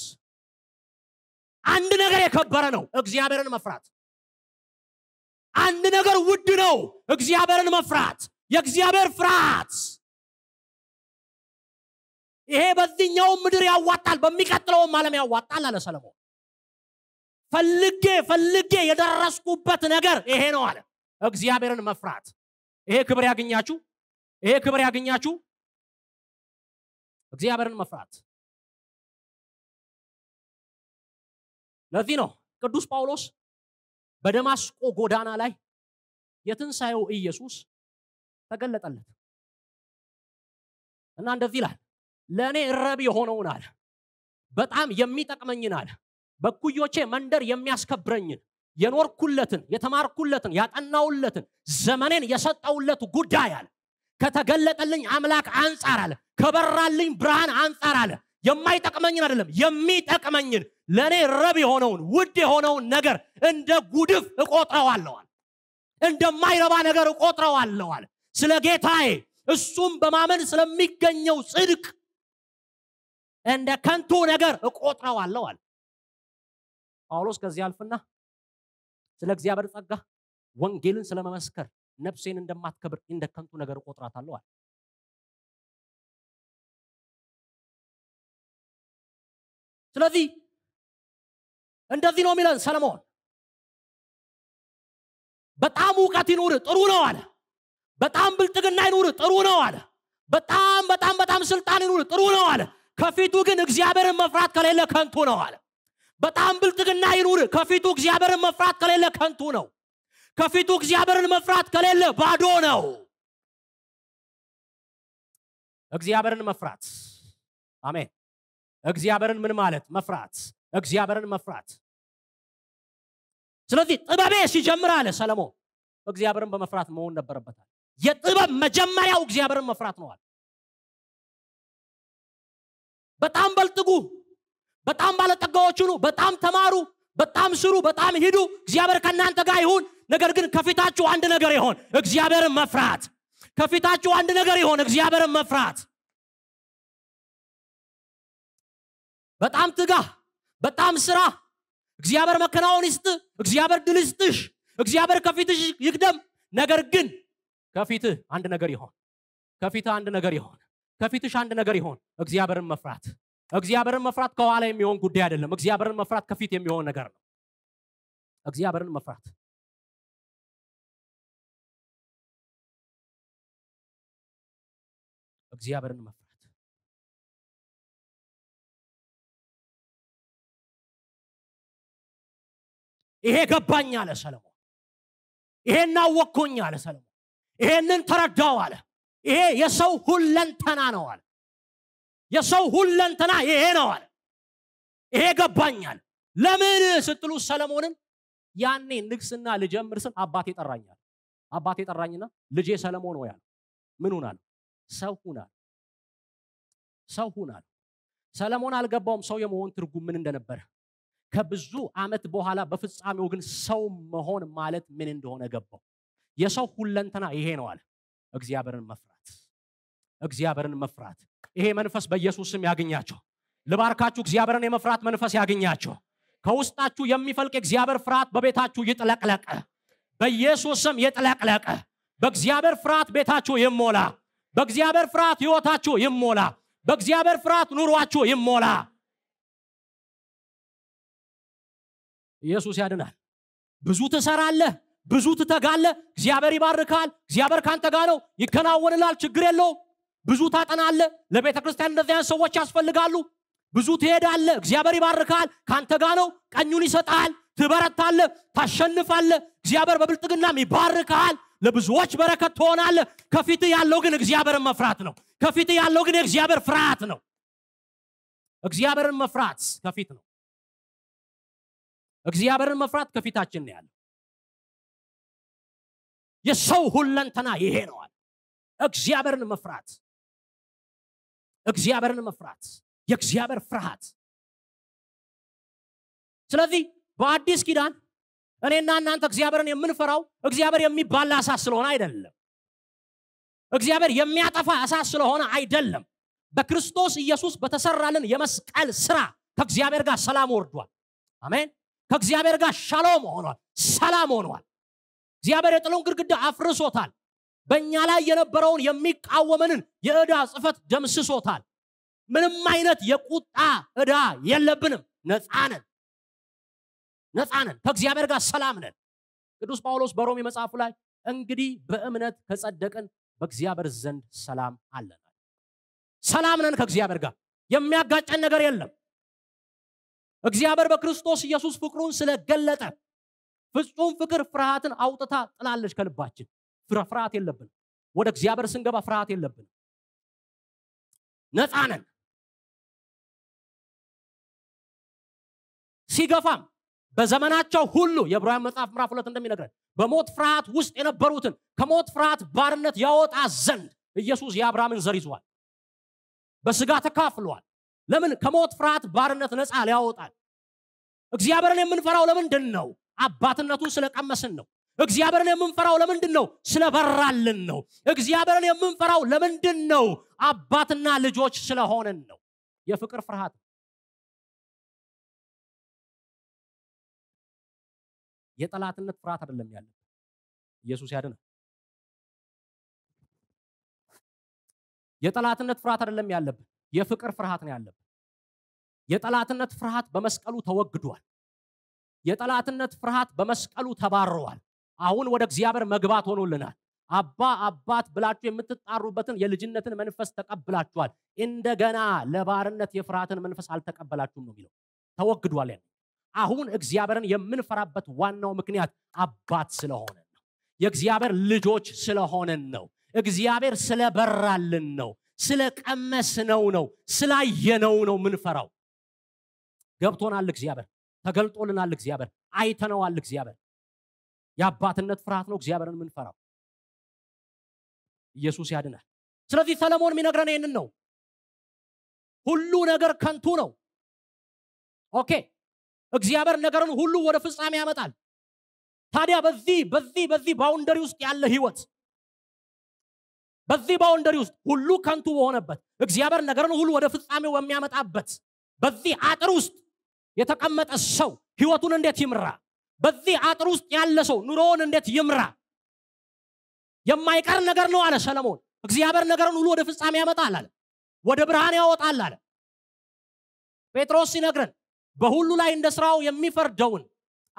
Speaker 2: አንድ ነገር የከበረ ነው እግዚአብሔርን መፍራት አንድ ነገር ውድ ነው እግዚአብሔርን መፍራት የእግዚአብሔር ፍርሃት ይሄ በዚህኛውም ምድር ያዋጣል፣ በሚቀጥለውም ዓለም ያዋጣል አለ ሰለሞን። ፈልጌ ፈልጌ
Speaker 1: የደረስኩበት ነገር ይሄ ነው አለ። እግዚአብሔርን መፍራት ይሄ ክብር ያገኛችሁ፣
Speaker 2: ይሄ ክብር ያገኛችሁ። እግዚአብሔርን መፍራት ለዚህ ነው ቅዱስ ጳውሎስ በደማስቆ ጎዳና ላይ የትንሣኤው ኢየሱስ ተገለጠለት እና እንደዚህ ይላል ለእኔ እረብ የሆነውን አለ
Speaker 1: በጣም የሚጠቅመኝን አለ በኩዮቼ መንደር የሚያስከብረኝን የኖርኩለትን የተማርኩለትን ያጠናውለትን ዘመኔን የሰጠውለት ጉዳይ አለ ከተገለጠልኝ አምላክ አንጻር አለ ከበራልኝ ብርሃን አንጻር አለ የማይጠቅመኝን አይደለም የሚጠቅመኝን ለእኔ ረብ የሆነውን ውድ የሆነውን ነገር እንደ ጉድፍ እቆጥረዋለዋል እንደማይረባ ነገር እቆጥረዋለዋል ስለ ጌታዬ እሱም በማመን ስለሚገኘው ጽድቅ እንደ ከንቱ ነገር እቆጥረዋለሁ አለ ጳውሎስ ከዚህ አልፍና
Speaker 2: ስለ እግዚአብሔር ጸጋ ወንጌልን ስለመመስከር ነፍሴን እንደማትከብር እንደ ከንቱ ነገር እቆጥራታለሁ አለ ስለዚህ እንደዚህ ነው የሚለን ሰለሞን በጣም እውቀት ይኑር ጥሩ ነው አለ በጣም ብልጥግና
Speaker 1: ይኑር ጥሩ ነው አለ በጣም በጣም በጣም ስልጣን ይኑር ጥሩ ነው አለ ከፊቱ ግን እግዚአብሔርን መፍራት ከሌለ ከንቱ ነው አለ። በጣም ብልጥግና ይኑር፣ ከፊቱ እግዚአብሔርን መፍራት
Speaker 2: ከሌለ ከንቱ ነው። ከፊቱ እግዚአብሔርን መፍራት ከሌለ ባዶ ነው። እግዚአብሔርን መፍራት አሜን። እግዚአብሔርን ምን ማለት መፍራት፣ እግዚአብሔርን መፍራት።
Speaker 1: ስለዚህ ጥበቤ ሲጀምር አለ ሰለሞን እግዚአብሔርን በመፍራት መሆን ነበረበታል። የጥበብ መጀመሪያው እግዚአብሔርን መፍራት ነዋል። በጣም በልጥጉ፣ በጣም ባለጠጋዎች ሁኑ፣ በጣም ተማሩ፣ በጣም ስሩ፣ በጣም ሂዱ። እግዚአብሔር ከእናንተ ጋር ይሁን። ነገር ግን ከፊታችሁ አንድ ነገር ይሆን እግዚአብሔርን መፍራት።
Speaker 2: ከፊታችሁ አንድ ነገር ይሆን እግዚአብሔርን መፍራት። በጣም ትጋ፣ በጣም ስራ። እግዚአብሔር መከናወን ይስጥ፣ እግዚአብሔር
Speaker 1: ድል ይስጥሽ፣ እግዚአብሔር ከፊትሽ ይቅደም። ነገር ግን ከፊትህ አንድ ነገር ይሆን፣ ከፊትህ አንድ ነገር ይሆን። ከፊትሽ አንድ ነገር ይሆን እግዚአብሔርን መፍራት
Speaker 2: እግዚአብሔርን መፍራት ከኋላ የሚሆን ጉዳይ አይደለም እግዚአብሔርን መፍራት ከፊት የሚሆን ነገር ነው እግዚአብሔርን መፍራት እግዚአብሔርን መፍራት ይሄ ገባኝ አለ ሰለሞን ይሄን አወቅኩኝ አለ ሰለሞን ይሄንን ተረዳው አለ
Speaker 1: ይሄ የሰው ሁለንተና ነው አለ። የሰው ሁለንተና ይሄ ነው አለ። ይሄ ገባኛል። ለምን ስትሉ ሰለሞንን ያኔ ንግስና ልጀምር ስል አባቴ ጠራኛል። አባቴ ጠራኝና ልጄ ሰለሞን ሆይ ምን ሁናል? ሰው ሁናል። ሰው ሁናል። ሰለሞን አልገባውም ሰው የመሆን ትርጉም ምን እንደነበረ። ከብዙ አመት በኋላ በፍጻሜው ግን ሰው መሆን ማለት ምን እንደሆነ ገባው። የሰው ሁለንተና ይሄ ነው አለ እግዚአብሔርን መፍራት እግዚአብሔርን መፍራት ይሄ መንፈስ በኢየሱስ ስም ያገኛቸው ልባርካችሁ እግዚአብሔርን የመፍራት መንፈስ ያገኛቸው ከውስጣችሁ የሚፈልቅ እግዚአብሔር ፍርሃት በቤታችሁ ይጥለቅለቅ በኢየሱስ ስም ይጥለቅለቅ በእግዚአብሔር ፍርሃት ቤታችሁ
Speaker 2: ይሞላ በእግዚአብሔር ፍርሃት ህይወታችሁ ይሞላ በእግዚአብሔር ፍርሃት ኑሯችሁ ይሞላ ኢየሱስ ያድናል ብዙ ትሰራለህ ብዙ ትተጋለ እግዚአብሔር ይባርካል እግዚአብሔር ካንተ ጋር ነው
Speaker 1: ይከናወንላል ችግር የለውም ብዙ ታጠናለ። ለቤተ ክርስቲያን እንደዚያን ሰዎች ያስፈልጋሉ። ብዙ ትሄዳለ። እግዚአብሔር ይባርካል። ከአንተ ጋ ነው። ቀኙን ይሰጣል። ትበረታለ፣ ታሸንፋለ። እግዚአብሔር በብልጥግናም ይባርካል። ለብዙዎች በረከት ትሆናለ። ከፊት ያለው ግን እግዚአብሔርን መፍራት ነው። ከፊት ያለው ግን የእግዚአብሔር ፍርሃት ነው።
Speaker 2: እግዚአብሔርን መፍራት ከፊት ነው። እግዚአብሔርን መፍራት ከፊታችን ነው ያለው። የሰው ሁለንተና ይሄ ነዋል። እግዚአብሔርን መፍራት እግዚአብሔርን መፍራት የእግዚአብሔር ፍርሃት ስለዚህ በአዲስ ኪዳን እኔና እናንተ እግዚአብሔርን የምንፈራው እግዚአብሔር የሚባላ አሳ ስለሆነ አይደለም
Speaker 1: እግዚአብሔር የሚያጠፋ አሳ ስለሆነ አይደለም በክርስቶስ ኢየሱስ በተሰራልን የመስቀል ስራ ከእግዚአብሔር ጋር ሰላም ወርዷል አሜን ከእግዚአብሔር ጋር ሻሎም ሆኗል ሰላም ሆኗል እግዚአብሔር የጥሉን ግድግዳ አፍርሶታል በእኛ ላይ የነበረውን የሚቃወመንን የእዳ ጽፈት ደምስሶታል። ምንም አይነት የቁጣ እዳ የለብንም። ነፃነን ነፃነን ከእግዚአብሔር ጋር ሰላም ነን። ቅዱስ ጳውሎስ በሮሜ መጽሐፉ ላይ እንግዲህ በእምነት ከጸደቅን በእግዚአብሔር ዘንድ ሰላም አለና ሰላም ነን ከእግዚአብሔር ጋር የሚያጋጨን ነገር የለም። እግዚአብሔር በክርስቶስ ኢየሱስ ፍቅሩን ስለገለጠ ፍጹም ፍቅር ፍርሃትን አውጥታ ጥላለች ከልባችን። ፍርሃት የለብን ወደ እግዚአብሔር
Speaker 2: ስንገባ ፍርሃት የለብን ነን። ሲገፋም በዘመናቸው ሁሉ የዕብራውያን
Speaker 1: መጽሐፍ ምዕራፍ ሁለት እንደሚነግረን በሞት ፍርሃት ውስጥ የነበሩትን ከሞት ፍርሃት ባርነት ያወጣ ዘንድ ኢየሱስ የአብርሃምን ዘር ይዟል በስጋ ተካፍሏል ለምን ከሞት ፍርሃት ባርነት ነፃ ሊያወጣል እግዚአብሔርን የምንፈራው ለምንድን ነው አባትነቱን ስለቀመስን ነው እግዚአብሔርን የምንፈራው ለምንድን ነው? ስለበራልን ነው። እግዚአብሔርን
Speaker 2: የምንፈራው ለምንድን ነው? አባትና ልጆች ስለሆንን ነው። የፍቅር ፍርሃት የጠላትነት ፍርሃት አይደለም ያለ ኢየሱስ ያድናል። የጠላትነት ፍርሃት አይደለም ያለብን፣ የፍቅር ፍርሃት ነው ያለብን።
Speaker 1: የጠላትነት ፍርሃት በመስቀሉ ተወግዷል። የጠላትነት ፍርሃት በመስቀሉ ተባረዋል። አሁን ወደ እግዚአብሔር መግባት ሆኖልናል አባ አባት ብላችሁ የምትጣሩበትን የልጅነትን መንፈስ ተቀብላችኋል እንደገና ለባርነት የፍርሃትን መንፈስ አልተቀበላችሁም ነው የሚለው ተወግዷል አሁን እግዚአብሔርን የምንፈራበት ዋናው ምክንያት አባት ስለሆነ ነው የእግዚአብሔር ልጆች ስለሆነን ነው እግዚአብሔር ስለበራልን ነው ስለቀመስነው ነው ስላየነው ነው ምንፈራው ገብቶናል እግዚአብሔር ተገልጦልናል እግዚአብሔር አይተነዋል እግዚአብሔር
Speaker 2: የአባትነት ፍርሃት ነው እግዚአብሔርን የምንፈራው ኢየሱስ ያድናል ስለዚህ ሰለሞን የሚነግረን ይህንን ነው ሁሉ ነገር ከንቱ ነው ኦኬ እግዚአብሔር ነገርን ሁሉ ወደ ፍጻሜ ያመጣል ታዲያ በዚህ በዚህ በዚህ ባውንደሪ ውስጥ ያለ ህይወት
Speaker 1: በዚህ ባውንደሪ ውስጥ ሁሉ ከንቱ በሆነበት እግዚአብሔር ነገርን ሁሉ ወደ ፍጻሜው በሚያመጣበት በዚህ አጥር ውስጥ የተቀመጠ ሰው ህይወቱን እንዴት ይምራ በዚህ አጥር ውስጥ ያለ ሰው ኑሮውን እንዴት ይምራ? የማይቀር ነገር ነው አለ ሰለሞን። እግዚአብሔር ነገርን ሁሉ ወደ ፍጻሜ ያመጣል አለ፣ ወደ ብርሃን ያወጣል አለ። ጴጥሮስ ሲነግረን በሁሉ ላይ እንደ ስራው የሚፈርደውን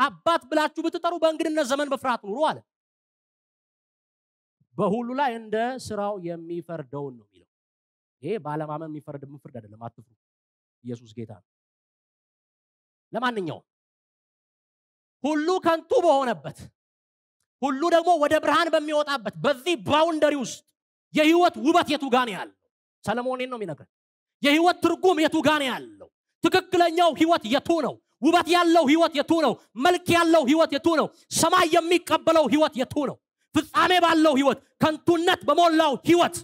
Speaker 1: አባት ብላችሁ ብትጠሩ በእንግድነት ዘመን በፍርሃት ኑሩ አለ። በሁሉ ላይ እንደ ስራው የሚፈርደውን ነው የሚለው። ይሄ ባለማመን የሚፈርድ ፍርድ አይደለም። አትፍሩ፣ ኢየሱስ
Speaker 2: ጌታ ነው። ለማንኛውም ሁሉ ከንቱ በሆነበት ሁሉ ደግሞ ወደ ብርሃን በሚወጣበት በዚህ ባውንደሪ ውስጥ
Speaker 1: የህይወት ውበት የቱ ያለው ሰለሞኔን ነው የሚነግረን የህይወት ትርጉም የቱ ያለው ትክክለኛው ህይወት የቱ ነው ውበት ያለው ህይወት የቱ ነው መልክ ያለው ህይወት የቱ ነው ሰማይ የሚቀበለው ህይወት የቱ ነው ፍጻሜ ባለው ህይወት ከንቱነት በሞላው ህይወት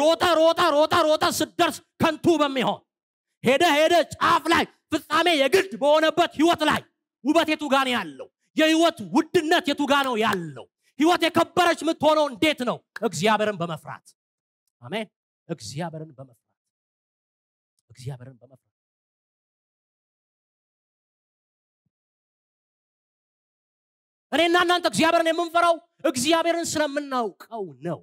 Speaker 1: ሮጠ ሮጠ ሮጠ ሮጠ ስደርስ ከንቱ በሚሆን ሄደ ሄደ ጫፍ ላይ ፍጻሜ የግድ በሆነበት ህይወት ላይ ውበት የቱ ጋር ነው ያለው? የህይወት ውድነት የቱ ጋር ነው ያለው? ህይወት የከበረች የምትሆነው እንዴት ነው? እግዚአብሔርን በመፍራት
Speaker 2: አሜን። እግዚአብሔርን በመፍራት እግዚአብሔርን በመፍራት እኔና እናንተ እግዚአብሔርን የምንፈራው እግዚአብሔርን ስለምናውቀው ነው።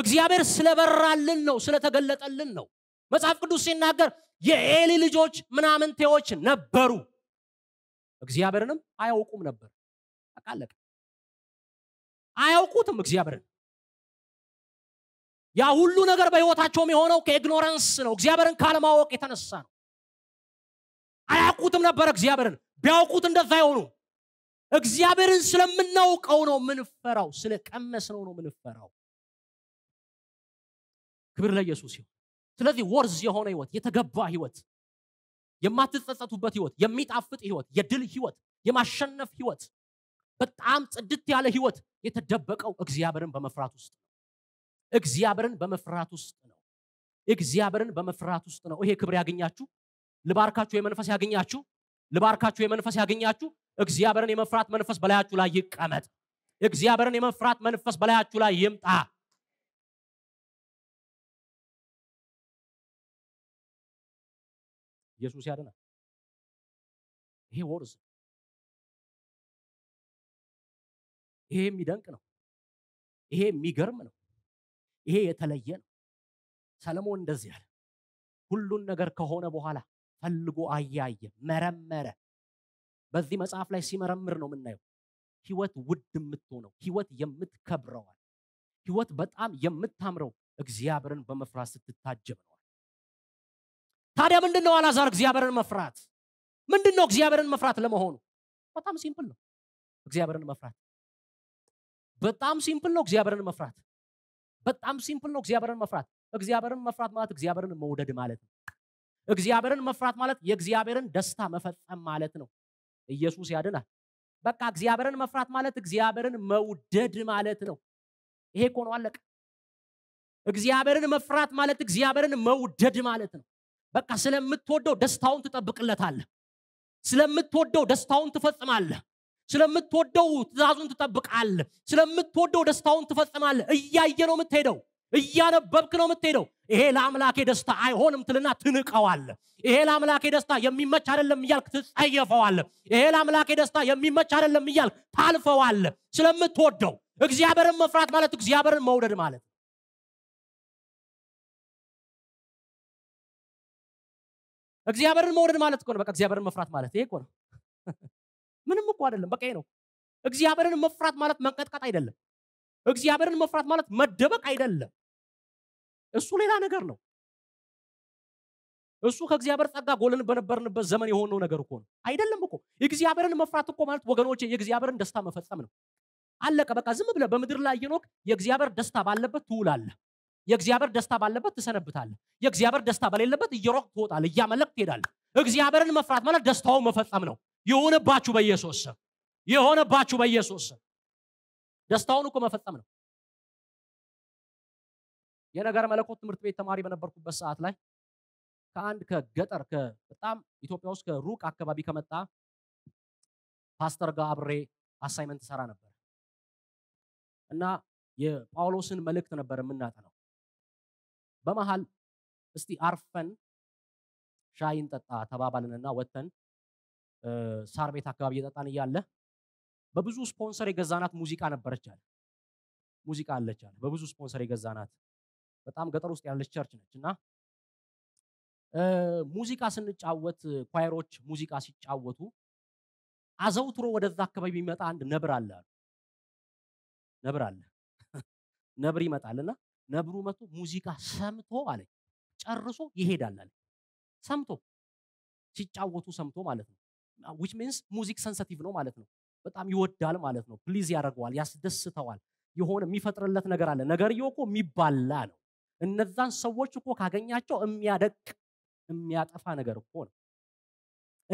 Speaker 1: እግዚአብሔር ስለበራልን ነው፣ ስለተገለጠልን ነው። መጽሐፍ ቅዱስ ሲናገር የኤሊ
Speaker 2: ልጆች ምናምንቴዎች ነበሩ። እግዚአብሔርንም አያውቁም ነበር አቃለቀ አያውቁትም እግዚአብሔርን ያ ሁሉ ነገር በህይወታቸውም የሆነው ከኢግኖረንስ ነው እግዚአብሔርን ካለማወቅ የተነሳ ነው
Speaker 1: አያውቁትም ነበር እግዚአብሔርን ቢያውቁት እንደዛ አይሆኑ እግዚአብሔርን ስለምናውቀው ነው ምንፈራው ስለ ነው ምንፈራው ክብር ለኢየሱስ ይሁን ስለዚህ ወርዝ የሆነ ህይወት የተገባ ህይወት የማትጸጸቱበት ህይወት፣ የሚጣፍጥ ህይወት፣ የድል ህይወት፣ የማሸነፍ ህይወት፣ በጣም ጽድት ያለ ህይወት የተደበቀው እግዚአብሔርን በመፍራት ውስጥ ነው። እግዚአብሔርን በመፍራት ውስጥ ነው። እግዚአብሔርን በመፍራት ውስጥ ነው። ይሄ ክብር ያገኛችሁ፣ ልባርካችሁ፣ የመንፈስ ያገኛችሁ፣ ልባርካችሁ፣ የመንፈስ ያገኛችሁ። እግዚአብሔርን የመፍራት መንፈስ
Speaker 2: በላያችሁ ላይ ይቀመጥ። እግዚአብሔርን የመፍራት መንፈስ በላያችሁ ላይ ይምጣ። ኢየሱስ ያድናል። ይሄ ወርዝ ይሄ የሚደንቅ ነው። ይሄ የሚገርም ነው። ይሄ የተለየ ነው። ሰለሞን እንደዚህ አለ። ሁሉን ነገር ከሆነ በኋላ
Speaker 1: ፈልጎ አያየ፣ መረመረ። በዚህ መጽሐፍ ላይ ሲመረምር ነው የምናየው ህይወት ውድ የምትሆነው ህይወት የምትከብረዋል ህይወት በጣም የምታምረው እግዚአብሔርን በመፍራት ስትታጀብ ነው።
Speaker 2: ታዲያ ምንድን ነው አላዛር
Speaker 1: እግዚአብሔርን መፍራት ምንድን ነው እግዚአብሔርን መፍራት ለመሆኑ በጣም ሲምፕል ነው እግዚአብሔርን መፍራት በጣም ሲምፕል ነው እግዚአብሔርን መፍራት በጣም ሲምፕል ነው እግዚአብሔርን መፍራት እግዚአብሔርን መፍራት ማለት እግዚአብሔርን መውደድ ማለት ነው እግዚአብሔርን መፍራት ማለት የእግዚአብሔርን ደስታ መፈጸም ማለት ነው ኢየሱስ ያድናል በቃ እግዚአብሔርን መፍራት ማለት እግዚአብሔርን መውደድ ማለት ነው ይሄ እኮ ነው አለቀ እግዚአብሔርን መፍራት ማለት እግዚአብሔርን መውደድ ማለት ነው በቃ ስለምትወደው ደስታውን ትጠብቅለታል። ስለምትወደው ደስታውን ትፈጽማል ስለምትወደው ትእዛዙን ትጠብቃል። ስለምትወደው ደስታውን ትፈጽማል እያየ ነው የምትሄደው። እያነበብክ ነው የምትሄደው። ይሄ ለአምላኬ ደስታ አይሆንም ትልና ትንቀዋል። ይሄ ለአምላኬ ደስታ የሚመች አይደለም እያልክ ትጸየፈዋል ይሄ ለአምላኬ ደስታ የሚመች አይደለም እያልክ
Speaker 2: ታልፈዋል ስለምትወደው እግዚአብሔርን መፍራት ማለት እግዚአብሔርን መውደድ ማለት እግዚአብሔርን መውደድ ማለት እኮ ነው። በቃ እግዚአብሔርን መፍራት ማለት ይሄ እኮ ነው። <laughs> ምንም እኮ አይደለም። በቃ ይሄ ነው። እግዚአብሔርን መፍራት ማለት መንቀጥቀጥ አይደለም። እግዚአብሔርን መፍራት ማለት መደበቅ አይደለም። እሱ ሌላ ነገር ነው። እሱ ከእግዚአብሔር ጸጋ
Speaker 1: ጎልን በነበርንበት ዘመን የሆነው ነገር እኮ ነው። አይደለም እኮ እግዚአብሔርን መፍራት እኮ ማለት ወገኖቼ የእግዚአብሔርን ደስታ መፈጸም ነው። አለቀ በቃ። ዝም ብለ በምድር ላይ የኖክ የእግዚአብሔር ደስታ ባለበት ትውላለህ። የእግዚአብሔር ደስታ ባለበት ትሰነብታለ የእግዚአብሔር ደስታ በሌለበት እየሮቅ ትወጣል እያመለክ ትሄዳለ እግዚአብሔርን መፍራት ማለት ደስታው መፈጸም ነው። የሆነባችሁ በኢየሱስ ስም፣ የሆነባችሁ በኢየሱስ ስም። ደስታውን እኮ መፈጸም ነው። የነገር መለኮት ትምህርት ቤት ተማሪ በነበርኩበት ሰዓት ላይ ከአንድ ከገጠር በጣም ኢትዮጵያ ውስጥ ከሩቅ አካባቢ ከመጣ ፓስተር ጋር አብሬ አሳይመንት ሰራ ነበር እና የጳውሎስን መልእክት ነበር የምናጠነው። በመሃል እስቲ አርፈን ሻይ እንጠጣ ተባባልንና ወተን ሳር ቤት አካባቢ እየጠጣን እያለ በብዙ ስፖንሰር የገዛናት ሙዚቃ ነበረች አለ። ሙዚቃ አለች አለ። በብዙ ስፖንሰር የገዛናት በጣም ገጠር ውስጥ ያለች ቸርች ነች እና ሙዚቃ ስንጫወት ኳይሮች ሙዚቃ ሲጫወቱ አዘውትሮ ወደዛ አካባቢ የሚመጣ አንድ ነብር አለ ነብር አለ <laughs> ነብር ይመጣልና ነብሩ መቶ ሙዚቃ ሰምቶ አለች ጨርሶ ይሄዳል አለች። ሰምቶ ሲጫወቱ ሰምቶ ማለት ነው። which means ሙዚክ ሰንሰቲቭ ነው ማለት ነው። በጣም ይወዳል ማለት ነው። ፕሊዝ ያደርገዋል፣ ያስደስተዋል። የሆነ የሚፈጥርለት ነገር አለ። ነገር እኮ የሚባላ ነው። እነዛን ሰዎች እኮ ካገኛቸው የሚያደቅ የሚያጠፋ ነገር እኮ ነው።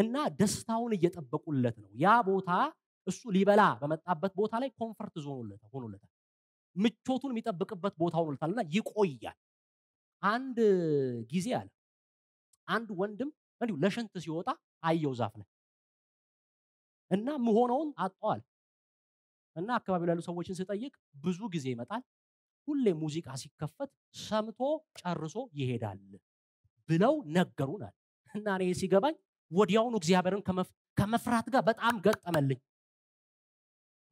Speaker 1: እና ደስታውን እየጠበቁለት ነው። ያ ቦታ እሱ ሊበላ በመጣበት ቦታ ላይ ኮንፈርት ዞን ሆኖለታል። ምቾቱን የሚጠብቅበት ቦታው ነው ይቆያል። አንድ ጊዜ አለ አንድ ወንድም እንዲሁ ለሽንት ሲወጣ አየው ዛፍ ላይ እና ምሆነውን አጣዋል። እና አካባቢ ያሉ ሰዎችን ስጠይቅ ብዙ ጊዜ ይመጣል፣ ሁሌ ሙዚቃ ሲከፈት ሰምቶ ጨርሶ ይሄዳል ብለው ነገሩናል። እና እኔ ሲገባኝ ወዲያውኑ እግዚአብሔርን ከመፍራት ጋር በጣም ገጠመልኝ።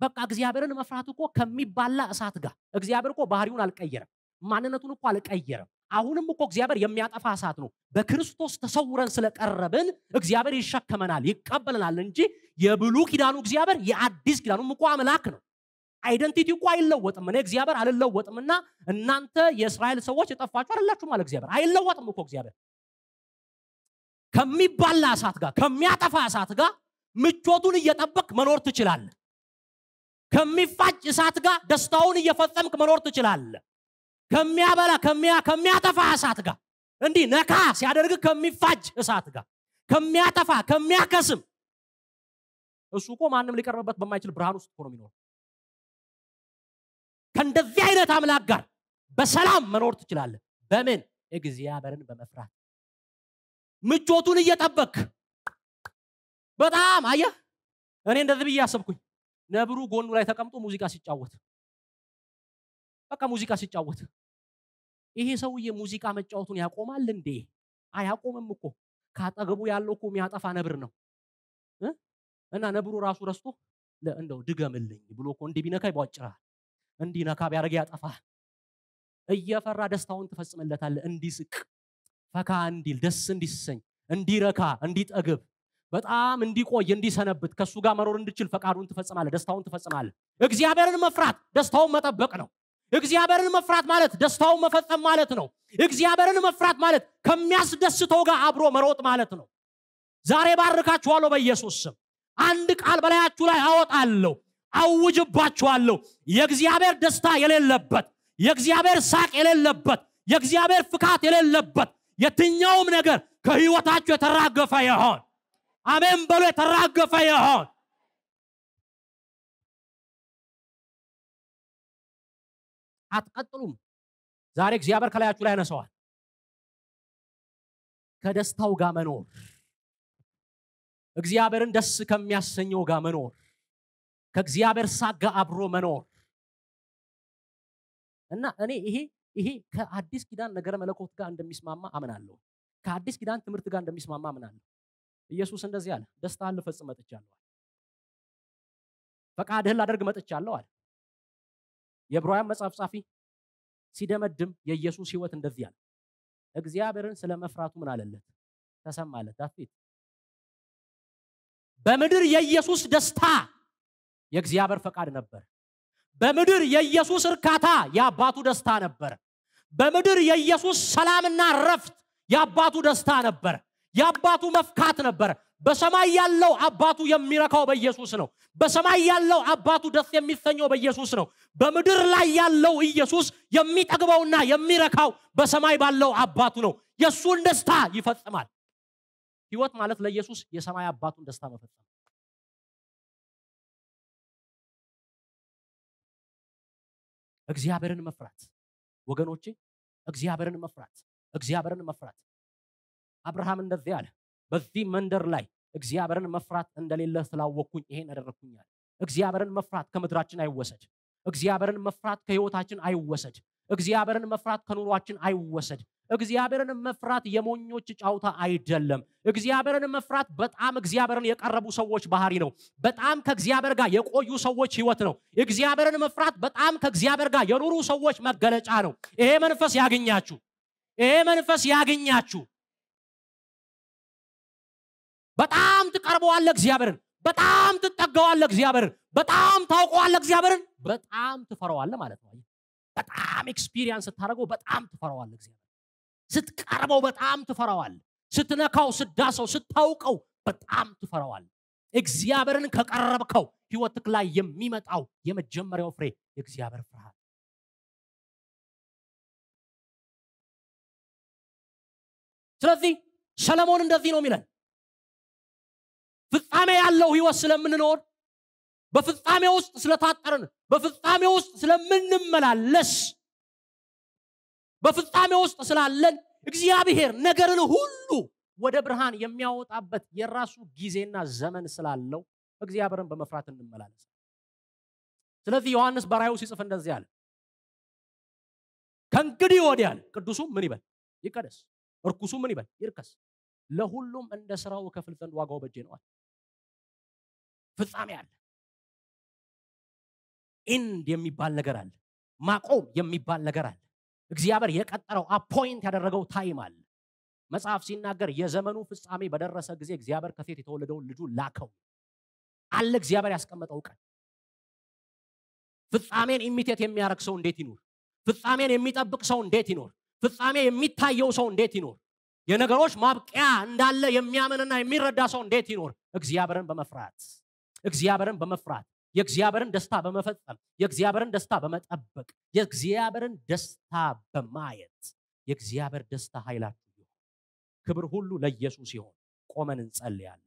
Speaker 1: በቃ እግዚአብሔርን መፍራት እኮ ከሚባላ እሳት ጋር እግዚአብሔር እኮ ባህሪውን አልቀየረም፣ ማንነቱን እኮ አልቀየረም። አሁንም እኮ እግዚአብሔር የሚያጠፋ እሳት ነው። በክርስቶስ ተሰውረን ስለቀረብን እግዚአብሔር ይሸከመናል፣ ይቀበለናል እንጂ የብሉ ኪዳኑ እግዚአብሔር የአዲስ ኪዳኑም እኮ አምላክ ነው። አይደንቲቲ እኮ አይለወጥም። እኔ እግዚአብሔር አልለወጥምና እናንተ የእስራኤል ሰዎች የጠፋችሁ አይደላችሁም አለ እግዚአብሔር። አይለወጥም እኮ እግዚአብሔር ከሚባላ እሳት ጋር ከሚያጠፋ እሳት ጋር ምቾቱን እየጠበቅ መኖር ትችላለህ። ከሚፋጭ እሳት ጋር ደስታውን እየፈጸምክ መኖር ትችላለ ከሚያበላ ከሚያጠፋ እሳት ጋር እንዲህ ነካ ሲያደርግ ከሚፋጅ እሳት ጋር ከሚያጠፋ ከሚያከስም እሱ እኮ ማንም ሊቀርብበት በማይችል ብርሃን ውስጥ ሆኖ የሚኖር። ከእንደዚህ አይነት አምላክ ጋር በሰላም መኖር ትችላለህ። በምን? እግዚአብሔርን በመፍራት ምቾቱን እየጠበክ በጣም አየህ፣ እኔ እንደዚህ ብዬ አሰብኩኝ። ነብሩ ጎኑ ላይ ተቀምጦ ሙዚቃ ሲጫወት በቃ ሙዚቃ ሲጫወት ይሄ ሰውዬ ሙዚቃ መጫወቱን ያቆማል እንዴ? አያቆምም እኮ ካጠገቡ ያለው እኮ የሚያጠፋ ነብር ነው። እና ነብሩ ራሱ ረስቶ እንደው ድገምልኝ ብሎ እኮ እንዲህ ቢነካ ይቧጭራል፣ እንዲህ ነካ ቢያደርግ ያጠፋል። እየፈራ ደስታውን ትፈጽምለታለ እንዲስቅ ፈካ እንዲል ደስ እንዲሰኝ እንዲረካ እንዲጠግብ በጣም እንዲቆይ እንዲሰነብት ከእሱ ጋር መኖር እንድችል ፈቃዱን ትፈጽማለ ደስታውን ትፈጽማለ እግዚአብሔርን መፍራት ደስታውን መጠበቅ ነው እግዚአብሔርን መፍራት ማለት ደስታውን መፈጸም ማለት ነው እግዚአብሔርን መፍራት ማለት ከሚያስደስተው ጋር አብሮ መሮጥ ማለት ነው ዛሬ ባርካችኋለሁ በኢየሱስ ስም አንድ ቃል በላያችሁ ላይ አወጣለሁ አውጅባችኋለሁ የእግዚአብሔር ደስታ የሌለበት የእግዚአብሔር ሳቅ የሌለበት የእግዚአብሔር ፍካት የሌለበት የትኛውም ነገር ከህይወታችሁ የተራገፈ
Speaker 2: ይሆን አሜን በሎ የተራገፈ ይሆን አትቀጥሉም ዛሬ እግዚአብሔር ከላያችሁ ላይ ያነሰዋል ከደስታው ጋር መኖር
Speaker 1: እግዚአብሔርን ደስ ከሚያሰኘው ጋር መኖር ከእግዚአብሔር ሳጋ አብሮ መኖር እና እኔ ይሄ ይሄ ከአዲስ ኪዳን ነገረ መለኮት ጋር እንደሚስማማ አምናለሁ ከአዲስ ኪዳን ትምህርት ጋር እንደሚስማማ አምናለሁ
Speaker 2: ኢየሱስ እንደዚህ አለ ደስታህን ልፈጽም መጥቻለሁ አለ ፈቃድህን ላደርግ መጥቻለሁ አለ የዕብራውያን መጽሐፍ ጻፊ ሲደመድም
Speaker 1: የኢየሱስ ህይወት እንደዚህ አለ እግዚአብሔርን ስለ መፍራቱ ምን አለለት ተሰማለት ዳፊት
Speaker 2: በምድር የኢየሱስ ደስታ
Speaker 1: የእግዚአብሔር ፈቃድ ነበር በምድር የኢየሱስ እርካታ የአባቱ ደስታ ነበር በምድር የኢየሱስ ሰላምና ረፍት የአባቱ ደስታ ነበር የአባቱ መፍካት ነበረ። በሰማይ ያለው አባቱ የሚረካው በኢየሱስ ነው። በሰማይ ያለው አባቱ ደስ የሚሰኘው በኢየሱስ ነው። በምድር ላይ ያለው ኢየሱስ የሚጠግበውና የሚረካው በሰማይ ባለው አባቱ ነው። የእሱን ደስታ ይፈጽማል።
Speaker 2: ህይወት ማለት ለኢየሱስ የሰማይ አባቱን ደስታ መፈጸም እግዚአብሔርን መፍራት ወገኖቼ፣ እግዚአብሔርን መፍራት እግዚአብሔርን መፍራት አብርሃም እንደዚህ አለ
Speaker 1: በዚህ መንደር ላይ እግዚአብሔርን መፍራት እንደሌለ ስላወቅኩኝ ይሄን አደረግኩኛል እግዚአብሔርን መፍራት ከምድራችን አይወሰድ እግዚአብሔርን መፍራት ከህይወታችን አይወሰድ እግዚአብሔርን መፍራት ከኑሯችን አይወሰድ እግዚአብሔርን መፍራት የሞኞች ጫውታ አይደለም እግዚአብሔርን መፍራት በጣም እግዚአብሔርን የቀረቡ ሰዎች ባህሪ ነው በጣም ከእግዚአብሔር ጋር የቆዩ ሰዎች ህይወት ነው እግዚአብሔርን መፍራት በጣም ከእግዚአብሔር ጋር የኖሩ ሰዎች መገለጫ ነው ይሄ መንፈስ ያገኛችሁ ይሄ መንፈስ ያገኛችሁ በጣም ትቀርበዋለ እግዚአብሔርን፣ በጣም ትጠገዋለህ እግዚአብሔርን፣ በጣም ታውቀዋለህ እግዚአብሔርን፣ በጣም ትፈረዋለህ ማለት ነው። በጣም ኤክስፒሪየንስ ስታደርገው በጣም ትፈረዋለህ እግዚአብሔር። ስትቀርበው በጣም ትፈረዋለህ። ስትነካው፣ ስዳሰው፣ ስታውቀው በጣም ትፈረዋለህ። እግዚአብሔርን ከቀረብከው ህይወትክ ላይ
Speaker 2: የሚመጣው የመጀመሪያው ፍሬ የእግዚአብሔር ፍርሃት ስለዚህ ሰለሞን እንደዚህ ነው የሚለን ፍጻሜ ያለው ህይወት ስለምንኖር በፍጻሜ ውስጥ ስለታጠርን በፍጻሜ ውስጥ ስለምንመላለስ
Speaker 1: በፍጻሜ ውስጥ ስላለን እግዚአብሔር ነገርን ሁሉ ወደ ብርሃን የሚያወጣበት የራሱ ጊዜና ዘመን ስላለው እግዚአብሔርን በመፍራት እንመላለስ ስለዚህ ዮሐንስ በራዩ ሲጽፍ እንደዚህ አለ ከእንግዲህ ወዲያል ቅዱሱ ምን ይበል ይቀደስ እርኩሱ ምን ይበል ይርከስ ለሁሉም እንደ
Speaker 2: ስራው ከፍል ዘንድ ዋጋው በጄ ነዋል ፍጻሜ አለ ኢንድ የሚባል ነገር አለ ማቆም የሚባል ነገር አለ እግዚአብሔር
Speaker 1: የቀጠረው አፖይንት ያደረገው ታይም አለ መጽሐፍ ሲናገር የዘመኑ ፍጻሜ በደረሰ ጊዜ እግዚአብሔር ከሴት የተወለደውን ልጁ ላከው አለ እግዚአብሔር ያስቀመጠው ቀን ፍጻሜን ኢሚቴት የሚያደርግ ሰው እንዴት ይኖር ፍጻሜን የሚጠብቅ ሰው እንዴት ይኖር ፍጻሜ የሚታየው ሰው እንዴት ይኖር የነገሮች ማብቂያ እንዳለ የሚያምንና የሚረዳ ሰው እንዴት ይኖር እግዚአብሔርን በመፍራት እግዚአብሔርን በመፍራት የእግዚአብሔርን ደስታ በመፈጸም የእግዚአብሔርን ደስታ በመጠበቅ የእግዚአብሔርን ደስታ
Speaker 2: በማየት የእግዚአብሔር ደስታ ኃይላችሁ ይሁን ክብር ሁሉ ለኢየሱስ ይሆን ቆመን እንጸልያለን